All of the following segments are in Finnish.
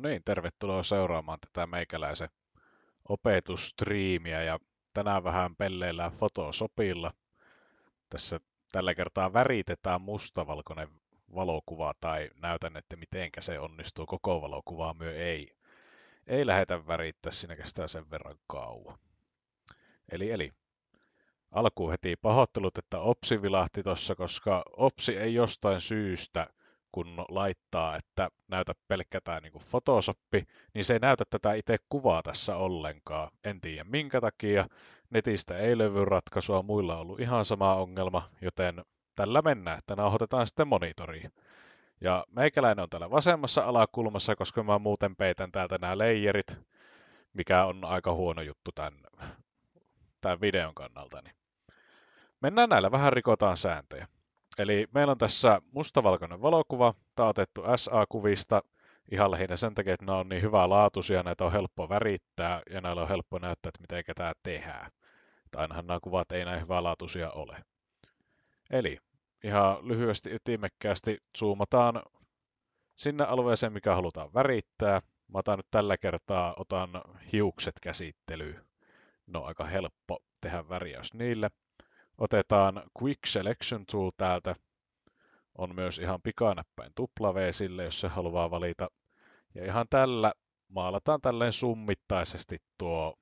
No niin, tervetuloa seuraamaan tätä meikäläisen opetustriimiä ja tänään vähän pelleillään Photoshopilla. Tässä tällä kertaa väritetään mustavalkoinen valokuva tai näytän, että mitenkä se onnistuu koko valokuvaa myö ei. Ei lähetä värittää, siinä kestää sen verran kauan. Eli, eli alkuun heti pahoittelut, että OPSI vilahti tuossa, koska OPSI ei jostain syystä kun laittaa, että näytä pelkkä tämä niin Photoshoppi, niin se ei näytä tätä itse kuvaa tässä ollenkaan. En tiedä minkä takia. Netistä ei löydy ratkaisua, muilla on ollut ihan sama ongelma, joten tällä mennään, että nauhoitetaan sitten monitoriin. Ja meikäläinen on täällä vasemmassa alakulmassa, koska mä muuten peitän täältä nämä leijerit, mikä on aika huono juttu tämän, tämän videon kannalta. Niin mennään näillä, vähän rikotaan sääntöjä. Eli meillä on tässä mustavalkoinen valokuva, tämä on otettu SA-kuvista ihan lähinnä sen takia, että nämä on niin hyvää laatuisia, näitä on helppo värittää ja näillä on helppo näyttää, että miten tämä tehdään. Että ainahan nämä kuvat ei näin laatuisia ole. Eli ihan lyhyesti ytimekkäästi zoomataan sinne alueeseen, mikä halutaan värittää. Mä otan nyt tällä kertaa otan hiukset käsittelyyn. No aika helppo tehdä jos niille. Otetaan Quick Selection Tool täältä. On myös ihan pikanäppäin tupla V sille, jos se haluaa valita. Ja ihan tällä maalataan tälleen summittaisesti tuo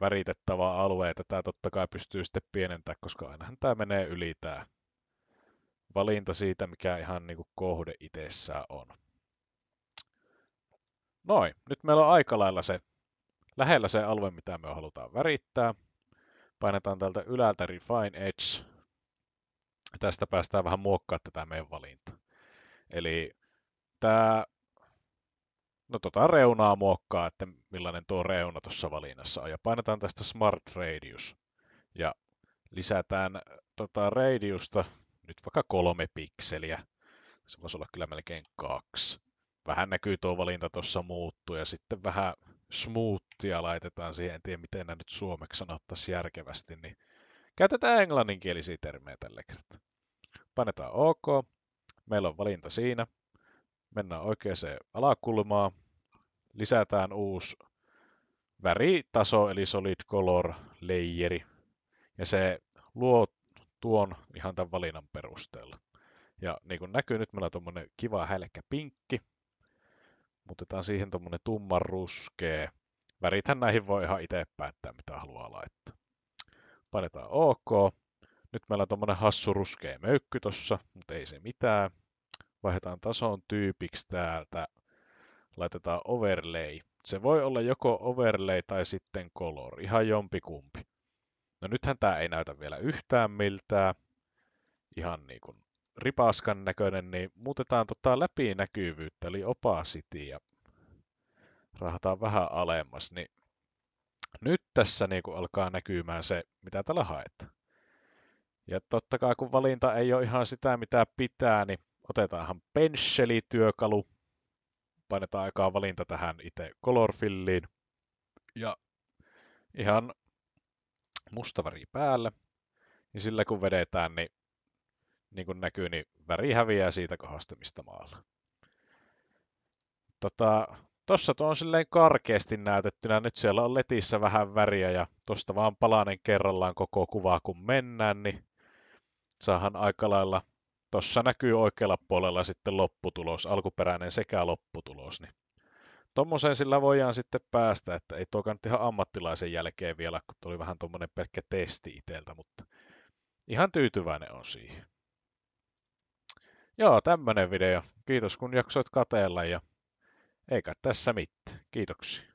väritettävä alue. Tätä totta kai pystyy sitten pienentämään, koska ainahan tämä menee yli tämä valinta siitä, mikä ihan niin kuin kohde itsessään on. Noin, nyt meillä on aika lailla se, lähellä se alue, mitä me halutaan värittää. Painetaan täältä ylältä Refine Edge. Tästä päästään vähän muokkaa tätä meidän valinta. Eli tämä no tota reunaa muokkaa, että millainen tuo reuna tuossa valinnassa on. Ja painetaan tästä Smart Radius. Ja lisätään tota radiusta nyt vaikka kolme pikseliä. Se voisi olla kyllä melkein kaksi. Vähän näkyy tuo valinta tuossa muuttuu ja sitten vähän smoothia laitetaan siihen, en tiedä miten nämä nyt suomeksi sanottaisiin järkevästi, niin käytetään englanninkielisiä termejä tälle kertaa. Panetaan OK, meillä on valinta siinä, mennään oikeaan alakulmaan, lisätään uusi väritaso, eli solid color layeri, ja se luo tuon ihan tämän valinnan perusteella. Ja niin kuin näkyy, nyt meillä on tuommoinen kiva hälkkä pinkki, Muutetaan siihen tuommoinen tumman ruskea. Värithän näihin voi ihan itse päättää, mitä haluaa laittaa. Painetaan OK. Nyt meillä on tuommoinen hassu ruskea möykky tuossa, mutta ei se mitään. Vaihdetaan tason tyypiksi täältä. Laitetaan overlay. Se voi olla joko overlay tai sitten color, ihan jompikumpi. No nythän tämä ei näytä vielä yhtään miltään. Ihan niin kuin ripaskan näköinen, niin muutetaan tota läpinäkyvyyttä, eli opacity, ja rahataan vähän alemmas, niin nyt tässä niin kun alkaa näkymään se, mitä täällä haetaan. Ja totta kai kun valinta ei ole ihan sitä, mitä pitää, niin otetaanhan pensselityökalu, painetaan aikaa valinta tähän itse colorfilliin, ja ihan mustavari päälle, niin sillä kun vedetään, niin niin kuin näkyy, niin väri häviää siitä kohdasta, mistä maalla. Tota, tossa tuo on silleen karkeasti näytettynä. Nyt siellä on letissä vähän väriä ja tosta vaan palanen kerrallaan koko kuvaa kun mennään, niin saahan aika lailla tossa näkyy oikealla puolella sitten lopputulos, alkuperäinen sekä lopputulos, niin tuommoiseen sillä voidaan sitten päästä, että ei tuokaan nyt ihan ammattilaisen jälkeen vielä, kun tuli vähän tuommoinen pelkkä testi itseltä, mutta ihan tyytyväinen on siihen. Joo, tämmönen video. Kiitos kun jaksoit katella ja eikä tässä mitään. Kiitoksia.